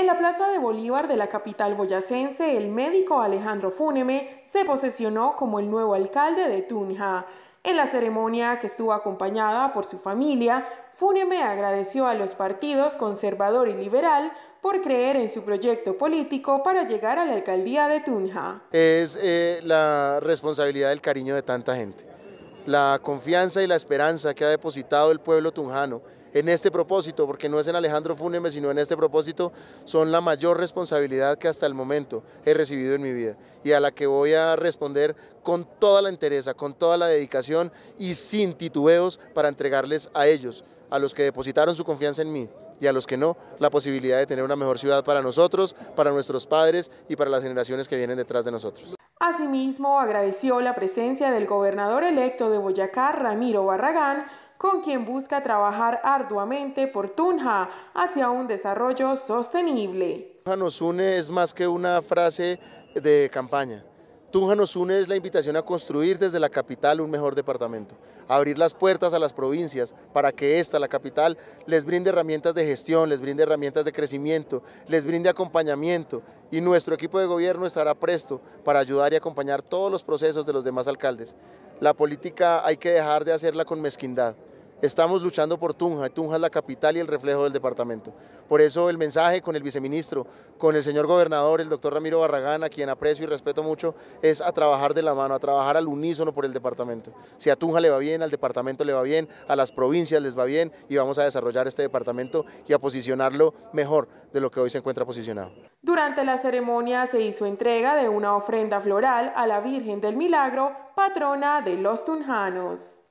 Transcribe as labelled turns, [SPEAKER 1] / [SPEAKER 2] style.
[SPEAKER 1] En la Plaza de Bolívar de la capital boyacense, el médico Alejandro Fúneme se posesionó como el nuevo alcalde de Tunja. En la ceremonia que estuvo acompañada por su familia, Fúneme agradeció a los partidos conservador y liberal por creer en su proyecto político para llegar a la alcaldía de Tunja.
[SPEAKER 2] Es eh, la responsabilidad del cariño de tanta gente la confianza y la esperanza que ha depositado el pueblo tunjano en este propósito, porque no es en Alejandro Fúneme, sino en este propósito, son la mayor responsabilidad que hasta el momento he recibido en mi vida y a la que voy a responder con toda la entereza, con toda la dedicación y sin titubeos para entregarles a ellos, a los que depositaron su confianza en mí y a los que no, la posibilidad de tener una mejor ciudad para nosotros, para nuestros padres y para las generaciones que vienen detrás de nosotros.
[SPEAKER 1] Asimismo, agradeció la presencia del gobernador electo de Boyacá, Ramiro Barragán, con quien busca trabajar arduamente por Tunja hacia un desarrollo
[SPEAKER 2] sostenible. Tunja Nos une es más que una frase de campaña. Tunja nos une es la invitación a construir desde la capital un mejor departamento, abrir las puertas a las provincias para que esta, la capital, les brinde herramientas de gestión, les brinde herramientas de crecimiento, les brinde acompañamiento y nuestro equipo de gobierno estará presto para ayudar y acompañar todos los procesos de los demás alcaldes. La política hay que dejar de hacerla con mezquindad. Estamos luchando por Tunja, Tunja es la capital y el reflejo del departamento. Por eso el mensaje con el viceministro, con el señor gobernador, el doctor Ramiro Barragán, a quien aprecio y respeto mucho, es a trabajar de la mano, a trabajar al unísono por el departamento. Si a Tunja le va bien, al departamento le va bien, a las provincias les va bien y vamos a desarrollar este departamento y a posicionarlo mejor de lo que hoy se encuentra posicionado.
[SPEAKER 1] Durante la ceremonia se hizo entrega de una ofrenda floral a la Virgen del Milagro, patrona de los tunjanos.